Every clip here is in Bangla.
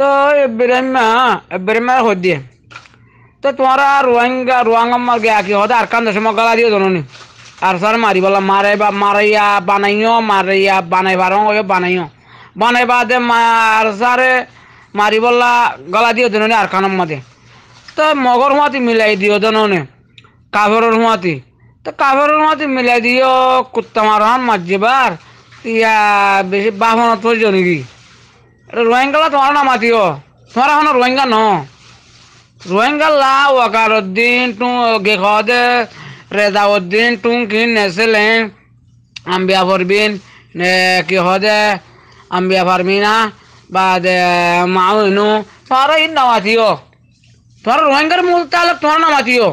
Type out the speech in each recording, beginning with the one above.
তো ব্রেমা ব্রেমা হদ দিয়ে তো তোমারা রোয়াঙ্গা রোয়াঙ্গা গে আঁকি হতে আর কান দশমা গলা দিয়ে জননি আর সার মারি বলা মারে বা মারাইয়া বানাইও মারাইয়া বানাইবার হয়ে বানাইও বানাইবা দে আর সারে মারি বললা গলা দিয়ে জননি আর কানম মাদে তো মগর মাতি মিলাই দিও জননে কাভেরর মাতি তো কাভেরর মাতি মিলাই দিও কুত্তা মারান মাজিবার ইয়া বেশি বাহনত জনগি রোহিঙ্গালা তোমার নাম আছিও তোমার এখন রোহিঙ্গা ন রোহিঙ্গালা ওয়াকারুদ্দিন টু গেখদে রেজাউদ্দিন টু কি নেছিলেন আম্বিয়া ফরবিন কি হদে আম্বিয়া ফারমিনা বা মাউনু তোমার ইন নাম আছিও তোমার রোহিঙ্গার মূল তাহলে তোমার নাম আছিও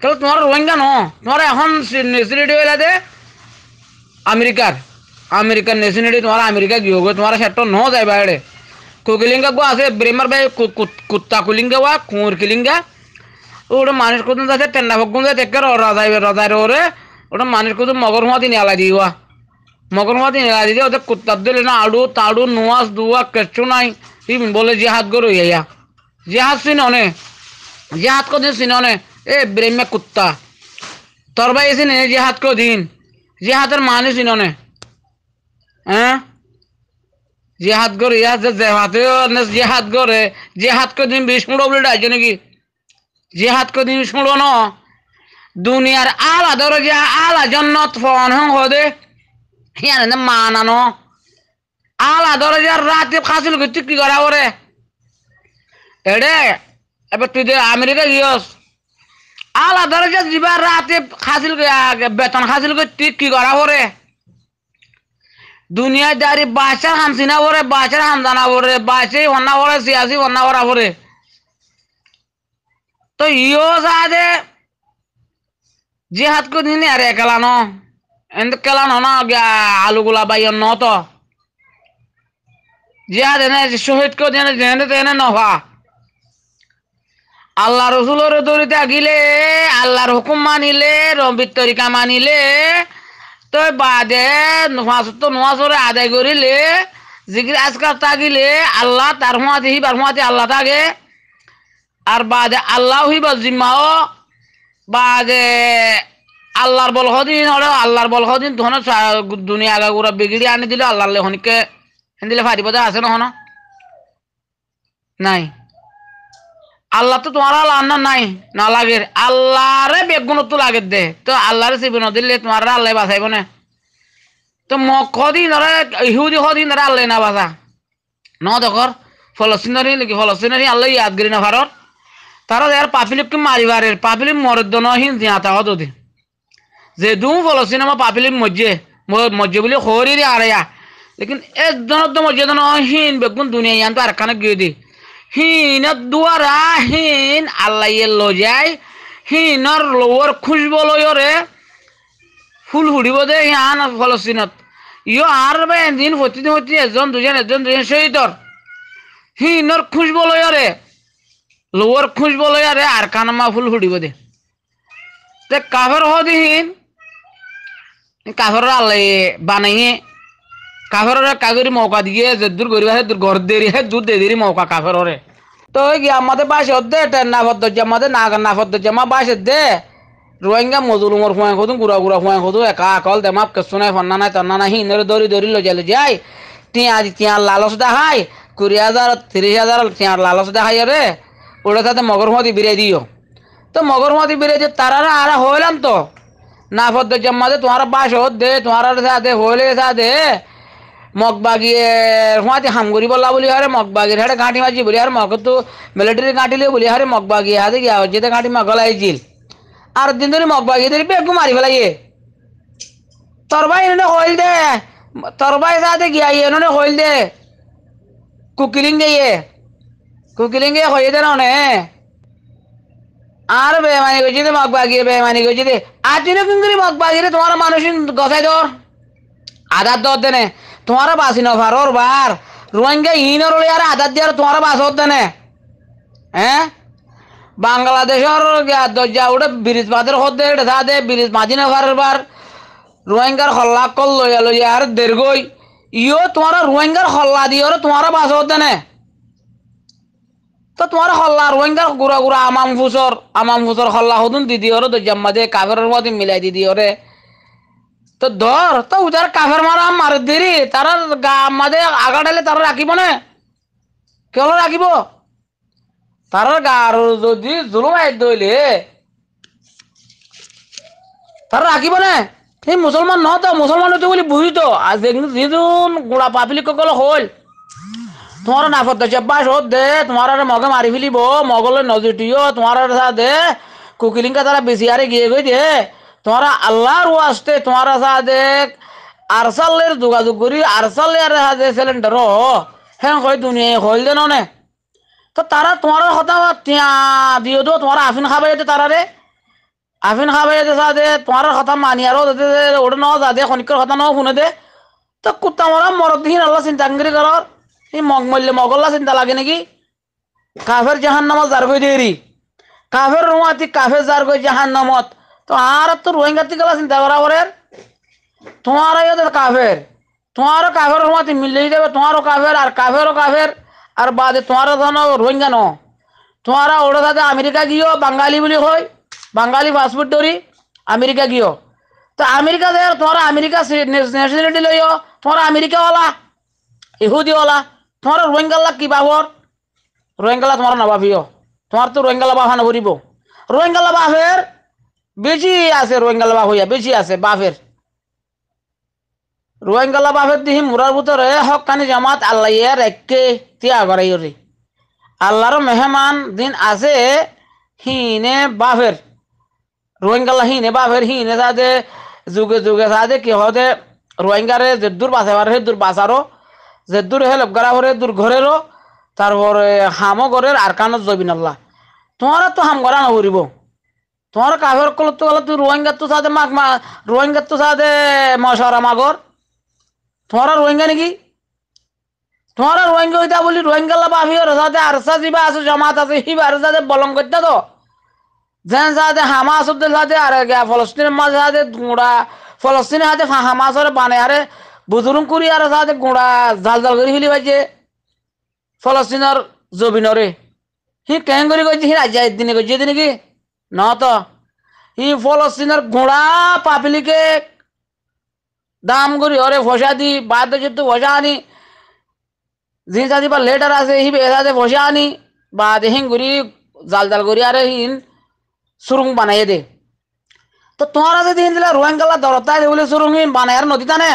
তাহলে তোমার রোহিঙ্গা ন তোমার এখন নেসিলিটি হইলা দে আমেরিকার अमेरिकन नेशनलिटी तुम्हारा अमेरिका की होगी तुम्हारा शर्टो नो जाए बैड कुकिलिंग असे ब्रेमर भाई कुत्ता कुलिंग वा कुर किलिंग गोटे मानस को तो टेंडा फकुन जाए टेक्कर रजा रजा रो रे गोटे मानस को तो मगर हुआ दिन आला दी वा मगर हुआ दिन आला दीजिए कुत्ता दिले तो ना आड़ू ताड़ू नुआस दुआ कैचू नाई बोले जी हाथ गोर या जे हाथ सीन अने जे हाथ को दिन सीन अने ए ब्रेम कुत्ता तर भाई सीन जे हाथ को दिन जे हाथ मानस इन अने হ্যাঁ যে হাত করে ইয়া যে যে হাতে যে হাত করে যে হাত করে তুমি বিষ মুড়ো বলে ডাইছো নাকি যে হাত করে তুমি বিষ মুড়ো ন দুনিয়ার আলা ধরো যে আলা জন্নত ফন হং হ্যাঁ হদে ইয়ার মানান আলা ধরো যে আর রাতে ফাঁসিল করতে কি করা ওরে এড়ে এবার তুই আমেরিকা গিয়েস আলা ধরো যে যাবার রাতে খাসিল বেতন খাসিল করতে কি করা ওরে দুনিয়াদারি বাচ্চার হামসিনা পরে বাচ্চার হামদানা পরে বাচ্চাই হন্না পরে সিয়াসি হন্না পরা পরে তো ইও যে হাত কো দিনে আরে কেলানো এন্দ কেলানো না আলু আলুগুলা বাই অন্য তো জিহাদ এনে শহীদ কো দিনে জেনে তেনে নহা আল্লাহ রসুলোর দরিতে গিলে আল্লাহর হুকুম মানিলে রবির তরিকা মানিলে তো বাদে তো নোয়াজরে আদায় করিলে জিকির আজকাল তাগিলে আল্লাহ তার হুঁয়াতে হিবার হুঁয়াতে আল্লাহ থাকে আর বাদে আল্লাহ হিবার জিম্মাও বাদে আল্লাহর বল হদিন হলে আল্লাহর বল দিন তখন দুনিয়া আগা গুড়া বিগড়ি আনি দিলে আল্লাহ হনিকে দিলে ফারিপদে আছে নহন নাই আল্লাহ তো তোমার আল্লাহ নাই না লাগে আল্লাহরে বেগুন তো লাগে দে তো আল্লাহরে চিবন দিলে তোমার আল্লাহ বাঁচাইব না তো মক দিন ইহুদি দিন আল্লাহ না বাঁচা ন দেখর ফলস্তিনারি নাকি ফলস্তিনারি আল্লাহ ইয়াদগিরি না ভারত তারা এর পাপিলিপকে মারিবারের পাপিলিপ মরদ নহীন জিয়াতা হতো দিন যে দু ফলস্তিন আমার পাপিলিপ মজ্জে মজ্জে বলে হরি আর আরেয়া লেকিন একজনের তো মজ্জে নহীন বেগুন দুনিয়া ইয়ান তো আর কানে গিয়ে দিই হিনত দুয়ারা হিন আল্লাহ ল যায় হিনর লওয়ার খুঁজবলৈরে ফুল সুধিব দে সিহান ফলস্তিনত ইয় আর বা এদিন প্ৰতিদিন প্ৰতি এজন দুজন এজন দুজন শ্বহীদৰ সিনৰ খুঁজবলৈৰে লৌৰ খুঁজবলৈৰে আৰ কানমা ফুল সুধিব দে তে কাভৰ সদিহীন কাভৰ আলাই বানায়ে কাফেররে কাগরি মৌকা দিয়ে যে দূর গরিব আছে দূর ঘর দেরি হে দূর দে দেরি মৌকা কাফেররে তো ওই আমাদের বাসে দে নাফত দে না নাফত জামা বাসে দে রোহিঙ্গা মজুর উমর ফুয়া খুদু গুড়া গুড়া ফুয়া খুদু একা আকল দেমাপ কিছু নাই ফন্না নাই তন্না নাই হিন্দরে দৌড়ি দৌড়ি লো যাই আজি টিয়া টিয়ার লালস দেখাই কুড়ি হাজার তিরিশ হাজার টিয়ার লালস দেখাই রে ওটা তাতে মগরমতি বিরে দিও তো মগরমতি বিরে দিয়ে তারা আর হইলাম তো নাফত জামাতে তোমার বাসে দে তোমার সাথে হইলে সাথে মগবাগিয়ের হুঁয়াতে হামগুড়ি বলা বলি হারে মগবাগির হারে ঘাঁটি মারছি বলি হারে মগ তো মিলিটারি ঘাঁটি লিয়ে বলি হারে মগবাগিয়ে হাতে গিয়া যেতে ঘাঁটি মগলাই জিল আর দিন ধরে মগবাগিয়ে ধরে বেগু মারি ফেলাইয়ে তরবাই এনে হইল দে তরবাই সাথে গিয়া এনে হইল দে কুকিলিং গিয়ে কুকিলিং গিয়ে হইয়ে দেন অনে আর বেমানি করছি মগবাগিয়ে বেমানি করছি আর তুমি কিন্তু মগবাগিয়ে তোমার মানুষ গসাই ধর আধার দর দেনে তোমারও বাসি ওর বার রোহিঙ্গা ইনর আর আধার দিয়ে তোমার বাসর দেনে হ্যাঁ বাংলাদেশের দরজা উঠে ব্রিজ বাঁধের হতে ঢেসা দে ব্রিজ বাঁধি ভার বার রোহিঙ্গার হল্লা কল লইয়া লইয়া আর দেরগই ইও তোমার রোহিঙ্গার হল্লা দিয়ে তোমার হত দেনে তো তোমার হল্লা রোহিঙ্গার গুড়া গুড়া আমাম ফুসর আমাম ফুসর হল্লা হতুন দিদি ওর দরজা মাঝে কাগরের মধ্যে মিলাই দিদি ওরে তো ধর তো উদার কাফের মারা মার দেরি তারা মাঝে আগা ঢেলে তারা রাখিব না কেউ রাখিব তারা গার যদি জুলুম আয় দইলে তারা রাখিব না সেই মুসলমান নহ মুসলমান হতে বলি বুঝি তো আজ দেখলি গুড়া গোড়া পাপিলি কল হল তোমার নাফত চেপাস হত দে তোমার মগে মারি ফেলিব মগলে নজরটিও তোমার দে কুকিলিঙ্কা তারা বেশি আরে গিয়ে গই দে তোমরা আল্লাহর ওয়াস্তে তোমরা সাদে আরসালের যোগাযোগ করি আরসাল আর সাদে সিলিন্ডার হ্যাঁ কই দুনিয়ায় হইল দেন নে তো তারা তোমার কথা দিও তো তোমার আফিন খাবাই তারারে আফিন খাবাই দে তোমার কথা মানি আরো যাতে ওটা ন দে খনিকর কথা ন শুনে দে তো কুত্তা মরা মরদ দিহীন আল্লাহ চিন্তা করি কর এই মগ মল্লে মগল্লা চিন্তা লাগে নাকি কাফের জাহান নামত জার গই দেরি কাফের রুমাতি কাফের জার গই জাহান নামত তো আর তো রোহিঙ্গা থেকে চিন্তা করা করেন তোমারই ওদের কাফের তোমারও কাফের মতো মিলিয়ে দেবে তোমারও কাফের আর কাফেরও কাফের আর বাদে তোমারও যেন রোহিঙ্গা ন তোমারা ওটা সাথে আমেরিকা গিয়েও বাঙালি বলি হয় বাঙালি পাসপোর্ট ধরি আমেরিকা গিয়েও তো আমেরিকা দেয় তোমারা আমেরিকা ন্যাশনালিটি লইও তোমারা আমেরিকা ওলা ইহুদি ওলা তোমার রোহিঙ্গাল্লা কি বাবর রোহিঙ্গাল্লা তোমার না ভাবিও তোমার তো রোহিঙ্গাল্লা বাবা না ভরিব রোহিঙ্গাল্লা বাফের বেশি আছে রোহিঙ্গা বাপ হইয়া বেশি আছে বাপের রোহিঙ্গালা বাপের দিহি মুরার ভিতরে হক কানি জামাত আল্লাহ ইয়ার একে তিয়া করাই রে আল্লাহর মেহমান দিন আছে হিনে বাফের রোহিঙ্গা হিনে বাফের হিনে সাথে যুগে যুগে সাথে কি হতে রোহিঙ্গারে যে দূর বাসে পারে দূর বাঁচারও যে দূর হেল গড়া হরে দূর ঘরেরও তারপরে হামো ঘরের আর কানো জবিন আল্লাহ তোমারা তো হাম গড়া নহরিব তোমার কাফের কলত তো তুই রোহিঙ্গার তো সাথে রোহিঙ্গার তো সাথে মশারা মাগর তোমারা রোহিঙ্গা নাকি তোমারা রোহিঙ্গা হইতা বলি রোহিঙ্গা লাভ ওর সাথে আরসা যা আছে জমাত আছে সি আর সাথে বলং করতে তো যেন সাথে হামা হামাসদের সাথে আর ফলস্তিনের মাঝে সাথে গুঁড়া ফলস্তিনের সাথে হামা সরে বানে আরে বুজুরুম করি আর সাথে গুঁড়া জাল জাল করে হিলি পাইছে ফলস্তিনের জবিনরে সি কেন করে করছে সি রাজ্যের দিনে করছে নাকি নত ই ফলস্তিনের ঘোড়া পাবলিকে দাম করি হরে ফসা দি বাদ্য যুদ্ধ ফসা আনি জি জাতি বা লেটার আছে হি বেসাতে ফসা আনি বা হিং ঘুরি জাল জাল করি আরে হিন সুরুং বানাইয়ে দে তো তোমরা যদি হিন দিলে রোহিঙ্গালা দরতাই বলে সুরুং হিন বানায়ার নদী তানে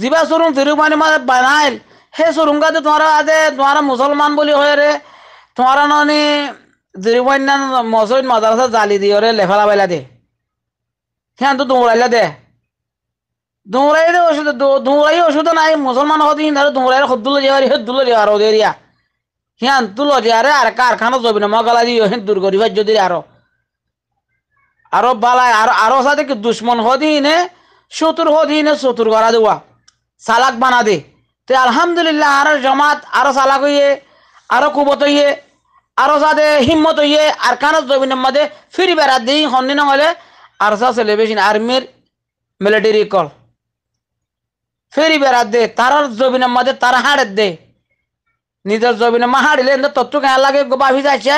জিবা সুরুং তিরুমানি মাঝে বানাইল হে সুরুঙ্গাতে তোমরা আদে তোমরা মুসলমান বলি হয়ে রে তোমরা ননি জরিমান্না মসজিদ মাদ্রাসা জালি দিয়রে লেফালা বাইলা দে হ্যাঁ তো দৌড়াইলা দে দৌড়াই দে ওষুধ দৌড়াই ওষুধ নাই মুসলমান হদিন ধরে দৌড়াই হদ্দুল যাওয়ার হদ্দুল যাওয়ার ওদের হ্যাঁ তুল যারে আর কারখানা জবিন মগালা দিয়ে হেন দূর করিবার যদি আরো আরো বালায় আর আরো সাথে কি দুশ্মন হদিনে শত্রু হদিনে শত্রু করা দেওয়া সালাক বানা দে তো আলহামদুলিল্লাহ আরো জমাত আরো সালাক হইয়ে আরো কুবত হইয়ে আরসাদে হিম্মত হইয়ে আর কানত জবিনের মাদে ফিরি বেড়া দিই হন্নি না হলে আরসা সেলিব্রেশন আর্মির মিলিটারি কল ফেরি বেড়া দে তার জবিনের মাদে তার হাড়ে দে নিজের জবিনে মা হাড়িলে তত্ত্ব কেন লাগে বাভি যাচ্ছে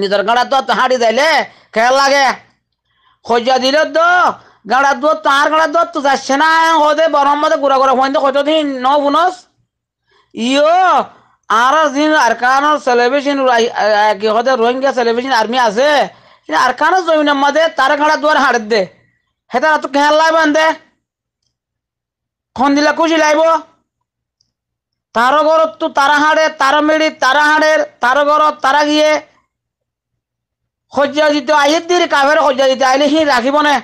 নিজের দোয়া তো হাড়ি যাইলে কেন লাগে খোঁজা দিলে তো দোয়া তো আর গাড়া দোয়া তো যাচ্ছে না হদে বরম মধ্যে গুড়া গুড়া হইতে কত দিন ন বুনস ইয়ো আর যিন আরকানর সেলিব্রেশন কি রোহিঙ্গা সেলিব্রেশন আর্মি আছে আরকান জমিনের মাঝে তার খাড়া দুয়ার হাড় দে হে তো খেয়াল দে খুশি লাইব তার তো তারা হাড়ে তার মিড়ি তারা হাড়ের তার ঘরত তারা গিয়ে সজ্জা দিতে আহির দির কাভের সজ্জা দিতে আহিলে সি রাখিব নে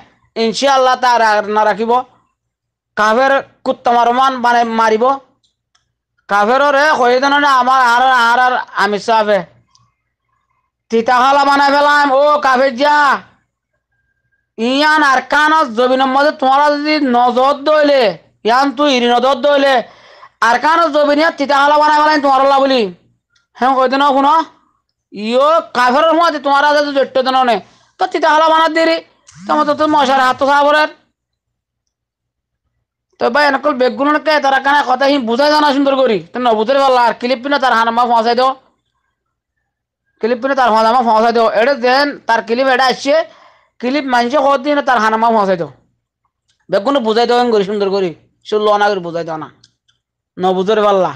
ইনশাআল্লাহ তার নারাখিব কাভের কুত্তমারমান মানে মারিব কাভেরে কইদেন আমার আর আর আর আমি সাফে তিতাখালা বানাই ফেলাম ও কাফের যা ইয়ান আর কান জমিনের মধ্যে তোমরা যদি নজর দইলে ইয়ান তুই ইরি নজর দইলে আর কানত জমিনিয়া তিতাহালা বানাই ফেলাম তোমার বলি হ্যাঁ কইতে শুনো ইয়ো কাফের মধ্যে তোমার যদি জট্ট দেন তো তিতাহালা বানা দেরি তোমার তো মশার হাত সাবরের তো ভাই এনেকল বেগুন কে তারা কানা কথা হিম বুঝা জানা সুন্দর করি ন বুঝতে পাল্লা আর ক্লিপ পিনে তার হানামা ফাঁসাই দাও ক্লিপ পিনে তার হানামা ফাঁসাই দাও এটা দেন তার ক্লিপ এটা আসছে ক্লিপ মানছে কত দিন তার হানামা ফাঁসাই দাও বেগুন বুঝাই দাও করি সুন্দর করি সে না করে বুঝাই দাও না ন বুঝতে পারলা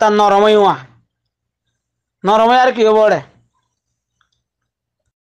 তার নরমই হওয়া নরমই আর কি হবো ওটা